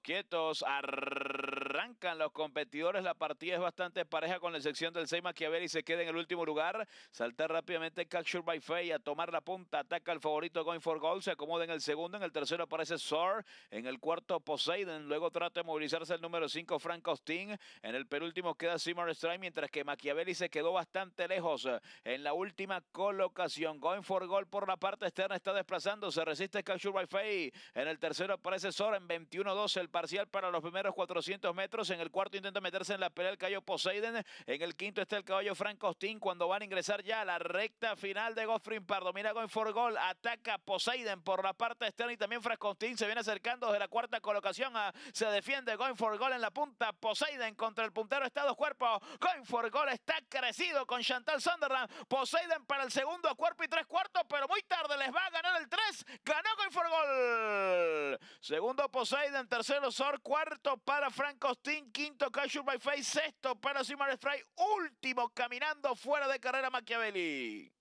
quietos. Arrancan los competidores. La partida es bastante pareja con la sección del 6 Machiavelli. Se queda en el último lugar. Salta rápidamente Capture by Fay a tomar la punta. Ataca al favorito Going for Gold. Se acomoda en el segundo. En el tercero aparece Sor. En el cuarto Poseidon. Luego trata de movilizarse el número 5 Frank Austin. En el penúltimo queda simon Strike. Mientras que Machiavelli se quedó bastante lejos. En la última colocación. Going for Gold por la parte externa está desplazando. Se resiste Capture by Fay. En el tercero aparece Sor en 21-12 el parcial para los primeros 400 metros. En el cuarto intenta meterse en la pelea el caballo Poseidon. En el quinto está el caballo Frank Costín cuando van a ingresar ya a la recta final de Goffrin Pardo. Mira Going for Goal, ataca Poseidon por la parte externa y también Frank Costín se viene acercando de la cuarta colocación. se defiende Going for Goal en la punta. Poseidon contra el puntero está dos cuerpos. Going for Goal está crecido con Chantal Sunderland. Poseidon para el segundo cuerpo y tres cuartos, pero muy tarde les va a ganar el tres Ganó Going for Goal. Segundo Poseidon, tercero Sor, cuarto para Frank Costin, quinto Cashew by Face, sexto para Simon Strike, último caminando fuera de carrera Machiavelli.